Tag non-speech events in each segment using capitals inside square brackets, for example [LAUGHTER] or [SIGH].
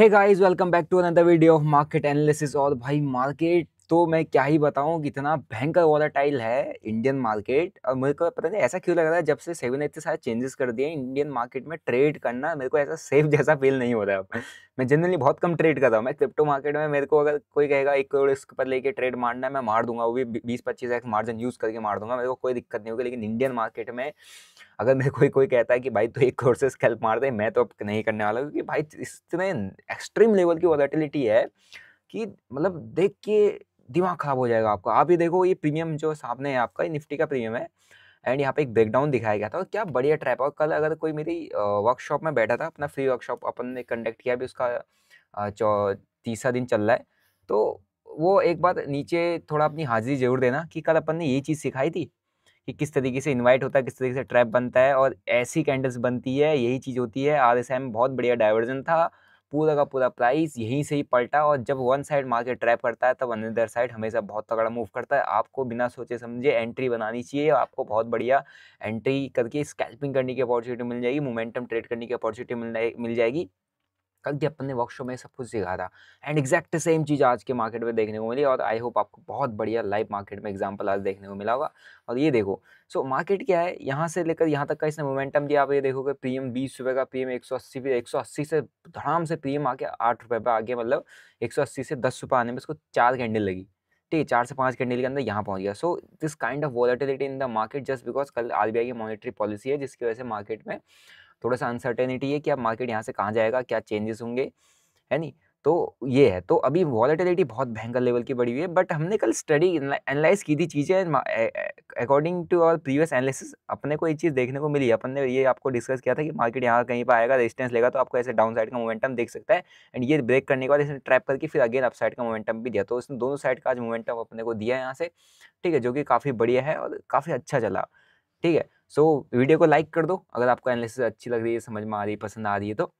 hey guys welcome back to another video of market analysis और भाई market तो मैं क्या ही बताऊँ कितना भयंकर वॉलाटाइल है इंडियन मार्केट और मेरे को पता नहीं ऐसा क्यों लग रहा है जब से सेवन इतने सारे चेंजेस कर दिए इंडियन मार्केट में ट्रेड करना मेरे को ऐसा सेफ [LAUGHS] जैसा फील नहीं हो रहा है मैं जनरली बहुत कम ट्रेड कर रहा हूँ मैं क्रिप्टो मार्केट में मेरे को अगर कोई कहेगा एक करोड़ इसके ऊपर लेके ट्रेड मारना है मैं मार दूंगा वो भी बीस पच्चीस एक्स मार्जिन यूज़ करके मार दूंगा मेरे को कोई दिक्कत नहीं होगी लेकिन इंडियन मार्केट में अगर मेरे कोई कोई कहता है कि भाई तो एक करोड़ से स्कैल्प मार दे मैं तो अब नहीं करने वाला क्योंकि भाई इतने एक्सट्रीम लेवल की वॉलेटिलिटी है कि मतलब देख के दिमाग ख़राब हो जाएगा आपका आप ये देखो ये प्रीमियम जो सामने है आपका ये निफ्टी का प्रीमियम है एंड यहाँ पे एक ब्रेकडाउन दिखाया गया था और क्या बढ़िया ट्रैप और कल अगर कोई मेरी वर्कशॉप में बैठा था अपना फ्री वर्कशॉप अपन ने कंडक्ट किया भी उसका चौ तीसरा दिन चल रहा है तो वो एक बार नीचे थोड़ा अपनी हाजिरी जरूर देना कि कल अपन ने ये चीज़ सिखाई थी कि किस तरीके से इनवाइट होता है किस तरीके से ट्रैप बनता है और ऐसी कैंडल्स बनती है यही चीज़ होती है आर बहुत बढ़िया डाइवर्जन था पूरा का पूरा प्राइस यहीं से ही पलटा और जब वन साइड मार्केट ट्रैप करता है तब अनदर साइड हमेशा बहुत तगड़ा मूव करता है आपको बिना सोचे समझे एंट्री बनानी चाहिए आपको बहुत बढ़िया एंट्री करके स्कैल्पिंग करने की अपॉर्चुनिटी मिल जाएगी मोमेंटम ट्रेड करने की अपॉर्चुनिटी मिल मिल जाएगी कल भी अपन ने वर्कशॉप में सब कुछ सीखा था एंड एक्जैक्ट सेम चीज़ आज के मार्केट में देखने को मिली और आई होप आपको बहुत बढ़िया लाइव मार्केट में एग्जाम्पल आज देखने को मिला होगा और ये देखो सो so, मार्केट क्या है यहाँ से लेकर यहाँ तक का इसने मोमेंटम दिया आप ये देखोगे प्रीमियम बीस रुपये का प्रीमियम एक सौ अस्सी एक सौ अस्सी से धड़ाम से प्रीमियम आके आठ रुपये पर आगे मतलब एक सौ अस्सी से दस रुपये आने में इसको चार कैंडल लगी ठीक है चार से पाँच कैंडल के अंदर यहाँ पहुँच गया so this kind of volatility in the market just because कल आर की मॉनिटरी पॉलिसी है जिसकी वजह से मार्केट में थोड़ा सा अनसर्टेनिटी है कि अब मार्केट यहाँ से कहाँ जाएगा क्या चेंजेस होंगे है नहीं तो ये है तो अभी वॉलेटिलिटी बहुत भयंकर लेवल की बढ़ी हुई है बट हमने कल स्टडी एनालाइज की थी चीज़ें according to our previous analysis अपने को ये चीज़ देखने को मिली अपन ने ये आपको डिस्कस किया था कि मार्केट यहाँ कहीं पर आएगा रेजिस्टेंस लेगा तो आपको ऐसे डाउन साइड का मोमेंटम देख सकता है एंड ये ब्रेक करने के बाद इसने ट्रैप करके फिर अगेन अप साइड का मोमेंटम भी दिया तो उसने दोनों साइड का आज मोमेंटम अपने को दिया है यहाँ से ठीक है जो कि काफ़ी बढ़िया है और काफ़ी अच्छा चला ठीक है सो so, वीडियो को लाइक कर दो अगर आपको एनालिसिस अच्छी लग रही है समझ में आ रही है पसंद आ रही है तो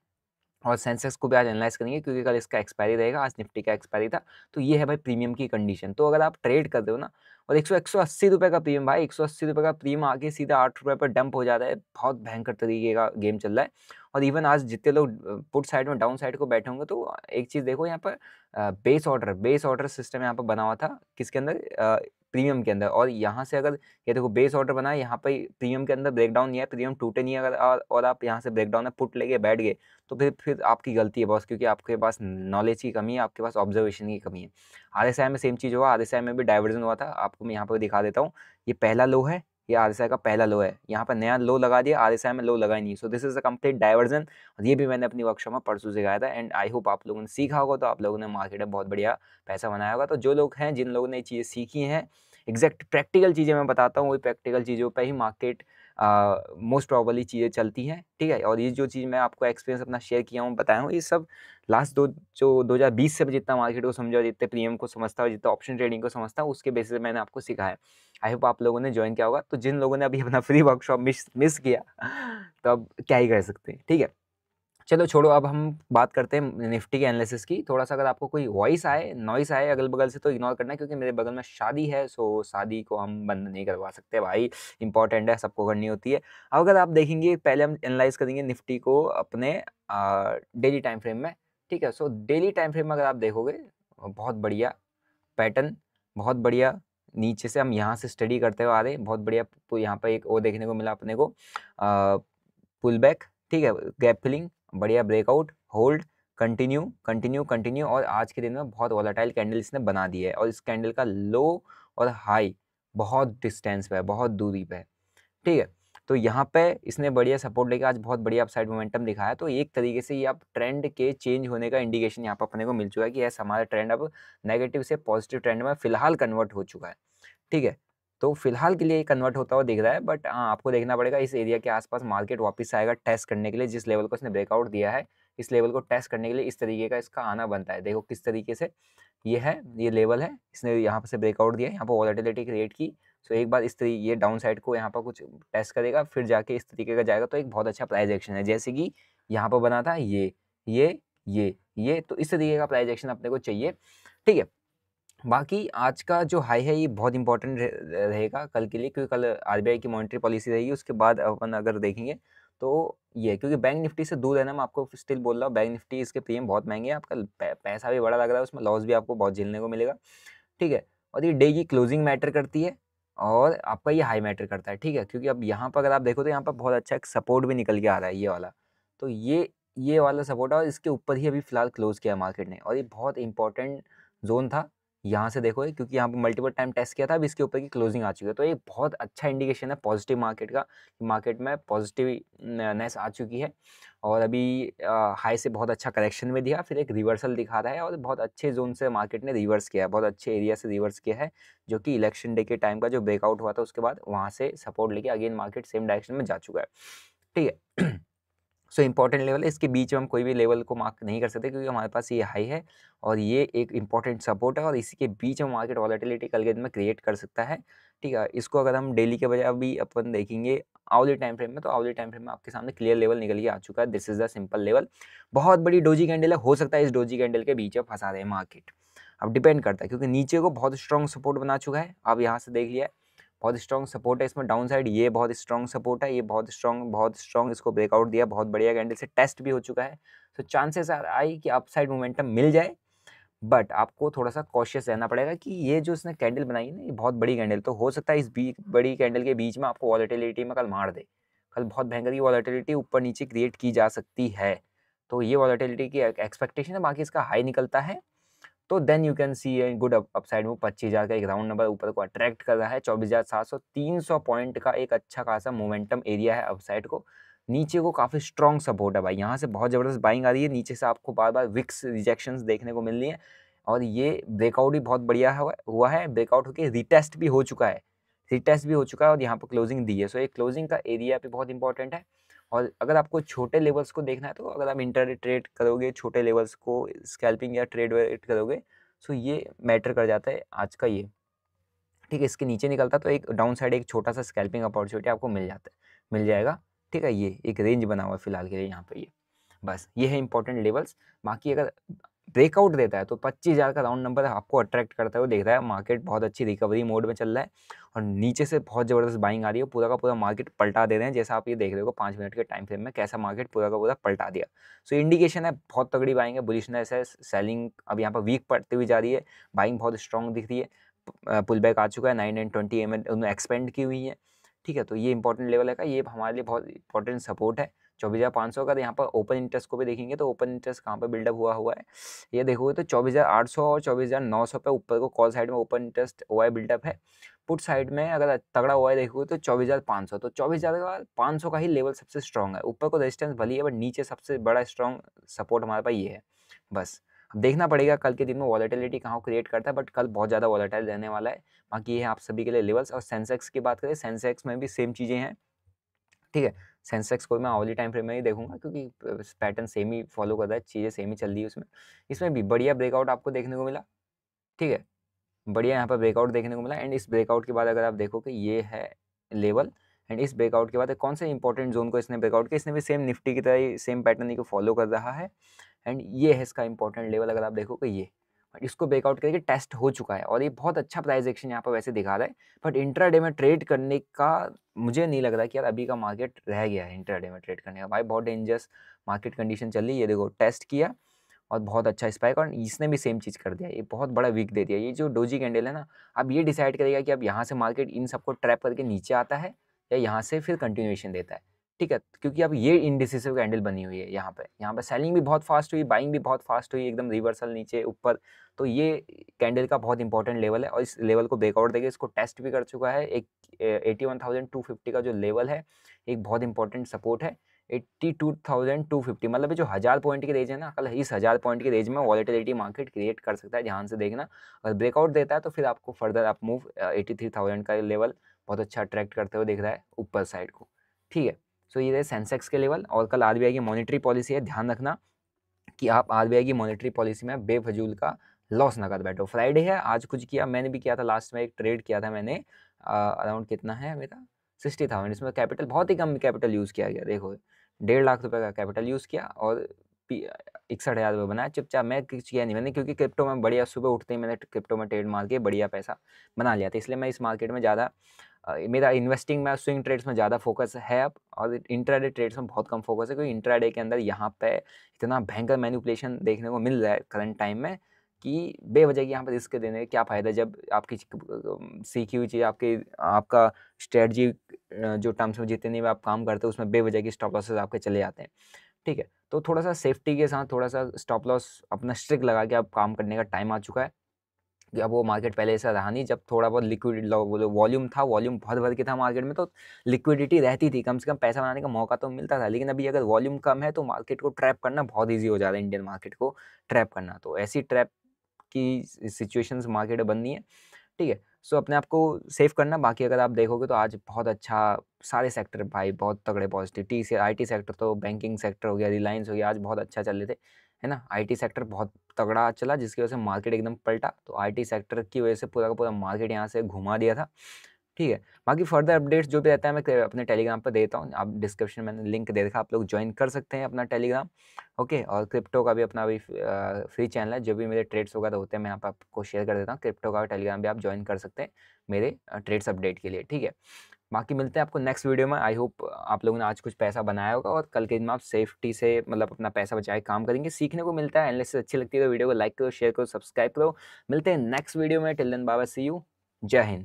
और सेंसेक्स को भी आज एनालाइज करेंगे क्योंकि कल इसका एक्सपायरी रहेगा आज निफ्टी का एक्सपायरी था तो ये है भाई प्रीमियम की कंडीशन तो अगर आप ट्रेड कर दो ना और एक सौ एक सौ अस्सी रुपये का प्रीमियम भाई एक सौ अस्सी रुपये का प्रीमियम आके सीधा आठ रुपये पर डंप हो जाता है बहुत भयंकर तरीके का गेम चल रहा है और इवन आज जितने लोग पुट साइड में डाउन साइड को बैठे होंगे तो एक चीज़ देखो यहाँ पर base order base order system यहाँ पर बना हुआ था किसके अंदर प्रीमियम के अंदर और यहाँ से अगर ये देखो बेस ऑर्डर बना है यहाँ पर प्रीमियम के अंदर ब्रेकडाउन नहीं है प्रीमियम टूटे नहीं अगर और, और आप यहाँ से ब्रेकडाउन है पुट लेके बैठ गए तो फिर फिर आपकी गलती है बॉस क्योंकि आपके पास नॉलेज की कमी है आपके पास ऑब्जर्वेशन की कमी है आर में सेम चीज़ हुआ आर में भी डाइवर्जन हुआ था आपको मैं यहाँ पर दिखा देता हूँ ये पहला लो है ये आर का पहला लो है यहाँ पर नया लो लगा दिया आर में लो लगा ही नहीं so this is a complete divergence और ये भी मैंने अपनी वर्कशॉप में परसों सिखाया था एंड आई होप आप लोगों ने सीखा होगा तो आप लोगों ने मार्केट में बहुत बढ़िया पैसा बनाया होगा तो जो लोग हैं जिन लोगों ने ये चीज़ें सीखी हैं एग्जैक्ट प्रैक्टिकल चीज़ें मैं बताता हूँ वही प्रैक्टिकल चीज़ों पर ही मार्केट मोस्ट प्रॉबली चीज़ें चलती हैं ठीक है और ये जो चीज़ मैं आपको एक्सपीरियंस अपना शेयर किया हूँ बताया हूँ ये सब लास्ट दो जो दो हज़ार बीस से जितना मार्केट को समझा जितने प्रीमियम को समझता हूँ जितना ऑप्शन ट्रेडिंग को समझता हूँ उसके बेसिस मैंने आपको सिखाया आई होप आप लोगों ने ज्वाइन किया होगा तो जिन लोगों ने अभी अपना फ्री वर्कशॉप मिस मिस किया तो अब क्या ही कर सकते हैं ठीक है चलो छोड़ो अब हम बात करते हैं निफ्टी के एनालिसिस की थोड़ा सा अगर आपको कोई वॉइस आए नॉइस आए अगल बगल से तो इग्नोर करना क्योंकि मेरे बगल में शादी है सो शादी को हम बंद नहीं करवा सकते भाई इंपॉर्टेंट है सबको करनी होती है अब अगर आप देखेंगे पहले हम एनालाइज करेंगे निफ्टी को अपने डेली टाइम फ्रेम में ठीक है सो डेली टाइम फ्रेम में अगर आप देखोगे बहुत बढ़िया पैटर्न बहुत बढ़िया नीचे से हम यहाँ से स्टडी करते हुए आ रहे हैं बहुत बढ़िया तो यहाँ पर एक वो देखने को मिला अपने को पुल बैक ठीक है गैप फिलिंग बढ़िया breakout hold continue continue continue और आज के दिन में बहुत वॉलाटाइल कैंडल इसने बना दी है और इस कैंडल का लो और हाई बहुत डिस्टेंस पे है बहुत दूरी पे है ठीक है तो यहाँ पे इसने बढ़िया सपोर्ट लेके आज बहुत बढ़िया अपसाइड मोमेंटम दिखाया तो एक तरीके से ये आप ट्रेंड के चेंज होने का इंडिकेशन यहाँ पर अपने को मिल चुका है कि यस हमारा ट्रेंड अब नेगेटिव से पॉजिटिव ट्रेंड में फिलहाल कन्वर्ट हो चुका है ठीक है तो फिलहाल के लिए कन्वर्ट होता हुआ दिख रहा है बट हाँ आपको देखना पड़ेगा इस एरिया के आसपास मार्केट वापस आएगा टेस्ट करने के लिए जिस लेवल को इसने ब्रेकआउट दिया है इस लेवल को टेस्ट करने के लिए इस तरीके का इसका आना बनता है देखो किस तरीके से ये है ये लेवल है इसने यहाँ से ब्रेकआउट दिया यहाँ पर वॉलेटिलिटी क्रिएट की सो एक बार इस तरीके ये डाउन साइड को यहाँ पर कुछ टेस्ट करेगा फिर जाके इस तरीके का जाएगा तो एक बहुत अच्छा प्राइज एक्शन है जैसे कि यहाँ पर बना था ये ये ये ये तो इस तरीके का प्राइज एक्शन अपने को चाहिए ठीक है बाकी आज का जो हाई है ये बहुत इंपॉर्टेंट रहेगा कल के लिए क्योंकि कल आर की मॉनिटरी पॉलिसी रहेगी उसके बाद अपन अगर देखेंगे तो ये क्योंकि बैंक निफ्टी से दूर रहना मैं आपको स्टिल बोल रहा हूँ बैंक निफ्टी इसके प्रीमियम बहुत महंगे हैं आपका पैसा भी बड़ा लग रहा है उसमें लॉस भी आपको बहुत झेलने को मिलेगा ठीक है और ये डे की क्लोजिंग मैटर करती है और आपका ये हाई मैटर करता है ठीक है क्योंकि अब यहाँ पर अगर आप देखो तो यहाँ पर बहुत अच्छा एक सपोर्ट भी निकल के आ रहा है ये वाला तो ये ये वाला सपोर्ट है और इसके ऊपर ही अभी फिलहाल क्लोज़ किया मार्केट ने और ये बहुत इंपॉर्टेंट जोन था यहाँ से देखो क्योंकि यहाँ पे मल्टीपल टाइम टेस्ट किया था अब इसके ऊपर की क्लोजिंग आ चुकी है तो ये बहुत अच्छा इंडिकेशन है पॉजिटिव मार्केट का मार्केट में पॉजिटिवनेस आ चुकी है और अभी हाई से बहुत अच्छा करेक्शन में दिया फिर एक रिवर्सल दिखा रहा है और बहुत अच्छे जोन से मार्केट ने रिवर्स किया है बहुत अच्छे एरिया से रिवर्स किया है जो कि इलेक्शन डे के टाइम का जो ब्रेकआउट हुआ था उसके बाद वहाँ से सपोर्ट लेके अगेन मार्केट सेम डायरेक्शन में जा चुका है ठीक है सो इम्पॉर्टेंट लेवल है इसके बीच में हम कोई भी लेवल को मार्क नहीं कर सकते क्योंकि हमारे पास ये हाई है और ये एक इंपॉर्टेंट सपोर्ट है और इसी के बीच में मार्केट वॉलेटिलिटी कल के दिन में क्रिएट कर सकता है ठीक है इसको अगर हम डेली के बजाय अभी अपन देखेंगे आउली टाइम फ्रेम में तो आउली टाइम फ्रेम में आपके सामने क्लियर लेवल निकल के आ चुका है this is the simple level बहुत बड़ी डोजी कैंडल है हो सकता है इस डोजी कैंडल के बीच में फंसा रहे मार्केट अब डिपेंड करता है क्योंकि नीचे को बहुत स्ट्रॉन्ग सपोर्ट बना चुका है आप यहाँ से देख लिया बहुत स्ट्रॉन्ग सपोर्ट है इसमें डाउन साइड ये बहुत स्ट्रॉन्ग सपोर्ट है ये बहुत स्ट्रॉन्ग बहुत स्ट्रॉन्ग इसको ब्रेकआउट दिया बहुत बढ़िया कैंडल से टेस्ट भी हो चुका है सो चांसेस आर आई कि अपसाइड मोमेंटम मिल जाए बट आपको थोड़ा सा कॉशियस रहना पड़ेगा कि ये जो इसने कैंडल बनाई है ना ये बहुत बड़ी कैंडल तो हो सकता है इस बी, बड़ी कैंडल के बीच में आपको वॉलेटिलिटी में कल मार दे कल बहुत भयंकर की वॉलेटिलिटी ऊपर नीचे क्रिएट की जा सकती है तो ये वॉलेटिलिटी की एक्सपेक्टेशन है बाकी इसका हाई निकलता है तो then you can see a good upside move पच्चीस हज़ार का एक राउंड नंबर ऊपर को अट्रैक्ट कर रहा है चौबीस हज़ार सात सौ तीन सौ पॉइंट का एक अच्छा खासा मोमेंटम एरिया है अपसाइड को नीचे को काफ़ी स्ट्रॉन्ग सपोर्ट है भाई यहाँ से बहुत ज़बरदस्त बाइंग आ रही है नीचे से आपको बार बार विक्स रिजेक्शन देखने को मिल रही है और ये ब्रेकआउट भी बहुत बढ़िया हुआ है ब्रेकआउट होकर रिटेस्ट भी हो चुका है रिटेस्ट भी हो चुका है और यहाँ पर क्लोजिंग दी है सो ये क्लोजिंग का एरिया भी बहुत इंपॉर्टेंट है और अगर आपको छोटे लेवल्स को देखना है तो अगर आप इंटर ट्रेड करोगे छोटे लेवल्स को स्कैल्पिंग या ट्रेड वेट करोगे सो ये मैटर कर जाता है आज का ये ठीक है इसके नीचे निकलता तो एक डाउन साइड एक छोटा सा स्कैल्पिंग अपॉर्चुनिटी आपको मिल जाता है मिल जाएगा ठीक है ये एक रेंज बना हुआ है फिलहाल के लिए यहाँ पर ये बस ये है इंपॉर्टेंट लेवल्स बाकी अगर ब्रेकआउट देता है तो पच्चीस हज़ार का राउंड नंबर आपको अट्रैक्ट करता है वो देख रहा है मार्केट बहुत अच्छी रिकवरी मोड में चल रहा है और नीचे से बहुत ज़बरदस्त बाइंग आ रही है पूरा का पूरा मार्केट पलटा दे रहे हैं जैसा आप ये देख रहे हो पाँच मिनट के टाइम फ्रेम में कैसा मार्केट पूरा का पूरा पलटा दिया सो इंडिकेशन है बहुत तगड़ी बाइंग है बुलिशनेस है सेलिंग अब यहाँ पर वीक पड़ती हुई जा रही है बाइंग बहुत स्ट्रॉन्ग दिख रही है पुल बैक आ चुका है nine and twenty M expand की हुई है ठीक है तो ये इंपॉर्टेंट लेवल है का ये हमारे लिए बहुत इंपॉर्टेंट सपोर्ट है चौबीस हज़ार पाँच सौ का तो यहाँ पर ओपन इंटरेस्ट को भी देखेंगे तो ओपन इंटरेस्ट कहाँ पर बिल्डअप हुआ हुआ है ये देखोगे तो चौबीस हज़ार आठ सौ और चौबीस हज़ार नौ सौ पे ऊपर को कॉल साइड में open interest O I buildup है पुट साइड में अगर तगड़ा हुआ है देखोगे तो चौबीस हज़ार पाँच सौ तो चौबीस हज़ार पाँच सौ का ही लेवल सबसे स्ट्रॉन्ग है ऊपर को रेजिस्टेंस भली है बट नीचे सबसे बड़ा स्ट्रॉन्ग सपोर्ट हमारे पास ये है बस अब देखना पड़ेगा कल के दिन में वॉलेटिलिटी कहाँ क्रिएट करता है बट कल बहुत ज़्यादा वॉलेटाइल रहने वाला है बाकी ये है आप सभी के लिए लेवल्स और सेंसेक्स की बात करें सेंसेक्स में भी सेम चीज़ें हैं ठीक है सेंसेक्स को मैं ऑली टाइम फ्रेम में ही देखूंगा क्योंकि पैटर्न सेम ही फॉलो कर रहा है चीज़ें सेम ही चल रही है उसमें इसमें भी बढ़िया ब्रेकआउट आपको देखने को मिला ठीक है बढ़िया यहाँ पर ब्रेकआउट देखने को मिला एंड इस ब्रेकआउट के बाद अगर आप देखो कि ये है लेवल एंड इस ब्रेकआउट के बाद कौन से इंपॉर्टेंट जोन को इसने ब्रेकआउट किया इसने भी सेम निफ्टी की तरह ही सेम पैटर्न को फॉलो कर रहा है एंड ये है इसका इंपॉर्टेंट लेवल अगर आप देखो कि ये बट इसको ब्रेकआउट करके टेस्ट हो चुका है और ये बहुत अच्छा प्राइस एक्शन यहाँ पर वैसे दिखा रहा है बट इंट्राडे में ट्रेड करने का मुझे नहीं लग रहा कि यार अभी का मार्केट रह गया है इंट्राडे में ट्रेड करने का भाई बहुत डेंजरस मार्केट कंडीशन चल रही है देखो टेस्ट किया और बहुत अच्छा स्पाइक और इसने भी सेम चीज़ कर दिया ये बहुत बड़ा वीक दे दिया ये जो डोजी कैंडल है ना अब ये डिसाइड करेगा कि अब यहाँ से मार्केट इन सबको ट्रैप करके नीचे आता है या यहाँ से फिर कंटिन्यूएशन देता है ठीक है क्योंकि अब ये इंडिसिसिव कैंडल बनी हुई है यहाँ पे यहाँ पे सेलिंग भी बहुत फास्ट हुई बाइंग भी बहुत फास्ट हुई एकदम रिवर्सल नीचे ऊपर तो ये कैंडल का बहुत इंपॉर्टेंट लेवल है और इस लेवल को ब्रेकआउट देके इसको टेस्ट भी कर चुका है एक eighty one thousand two fifty का जो लेवल है एक बहुत इंपॉर्टेंट सपोर्ट है eighty two thousand two fifty मतलब जो हज़ार पॉइंट की रेंज है ना कल इस हज़ार पॉइंट की रेंज में वॉलेटिलिटी मार्केट क्रिएट कर सकता है ध्यान से देखना अगर ब्रेकआउट देता है तो फिर आपको फर्दर आप मूव एटी थ्री थाउजेंड का लेवल बहुत अच्छा अट्रैक्ट करते हुए देख रहा है ऊपर साइड को ठीक है सो ये रहे सेंसेक्स के लेवल और कल आर की मॉनिटरी पॉलिसी है ध्यान रखना कि आप आर की मॉनिटरी पॉलिसी में बेफजूल का लॉस ना कर बैठो फ्राइडे है आज कुछ किया मैंने भी किया था लास्ट में एक ट्रेड किया था मैंने अराउंड कितना है मेरा सिक्सटी थाउजेंड इसमें कैपिटल बहुत ही कम कैपिटल यूज़ किया गया देखो डेढ़ लाख रुपये का कैपिटल यूज़ किया और इकसठ हज़ार रुपये बनाया चुपचाप मैं कुछ किया नहीं मैंने क्योंकि क्रिप्टो में बढ़िया सुबह उठते ही मैंने क्रिप्टो में ट्रेड मार के बढ़िया पैसा बना लिया था इसलिए मैं इस मार्केट में ज़्यादा मेरा इन्वेस्टिंग में स्विंग ट्रेड्स में ज़्यादा फोकस है अब और इंट्राडे ट्रेड्स में बहुत कम फोकस है क्योंकि इंट्राडे के अंदर यहाँ पे इतना भयंकर मैनिपुलेशन देखने को मिल रहा है करंट टाइम में कि बेवजह की यहाँ पर रिस्क देने का क्या फ़ायदा जब आपकी सीखी हुई चीज़ आपकी आपका स्ट्रेटजी जो टर्म्स में जितने भी आप काम करते हो उसमें बेवजह की स्टॉप लॉसेस आपके चले जाते हैं ठीक है तो थोड़ा सा सेफ्टी के साथ थोड़ा सा स्टॉप लॉस अपना स्ट्रिक लगा के अब काम करने का टाइम आ चुका है कि अब वो मार्केट पहले ऐसा रहा नहीं जब थोड़ा बहुत लिक्विड वॉल्यूम था वॉल्यूम बहुत भर के था मार्केट में तो लिक्विडिटी रहती थी कम से कम पैसा बनाने का मौका तो मिलता था लेकिन अभी अगर वॉल्यूम कम है तो मार्केट को ट्रैप करना बहुत ईजी हो जा रहा है इंडियन मार्केट को ट्रैप करना तो ऐसी ट्रैप की सिचुएशंस मार्केट बननी है ठीक है सो अपने आप को सेफ करना बाकी अगर आप देखोगे तो आज बहुत अच्छा सारे सेक्टर भाई बहुत तगड़े पॉजिटिव टी से आई सेक्टर तो बैंकिंग सेक्टर हो गया रिलायंस हो गया आज बहुत अच्छा चल रहे थे है ना आईटी सेक्टर बहुत तगड़ा चला जिसकी वजह से मार्केट एकदम पलटा तो आईटी सेक्टर की वजह से पूरा का पूरा मार्केट यहाँ से घुमा दिया था ठीक है बाकी फर्दर अपडेट्स जो भी रहता है मैं अपने टेलीग्राम पर देता हूँ आप डिस्क्रिप्शन में लिंक दे रखा आप लोग ज्वाइन कर सकते हैं अपना टेलीग्राम ओके और क्रिप्टो का भी अपना भी फ्री चैनल है जो भी मेरे ट्रेड्स वगैरह तो होते हैं मैं यहाँ पर आपको शेयर कर देता हूँ क्रिप्टो का टेलीग्राम भी आप ज्वाइन कर सकते हैं मेरे ट्रेड्स अपडेट के लिए ठीक है बाकी मिलते हैं आपको नेक्स्ट वीडियो में आई होप आप लोगों ने आज कुछ पैसा बनाया होगा और कल के दिन में आप सेफ्टी से मतलब अपना पैसा बचाए काम करेंगे सीखने को मिलता है एनलिस अच्छी लगती है तो वीडियो को लाइक करो शेयर करो सब्सक्राइब करो मिलते हैं नेक्स्ट वीडियो में टिल दिन बाबा सी यू जय हिंद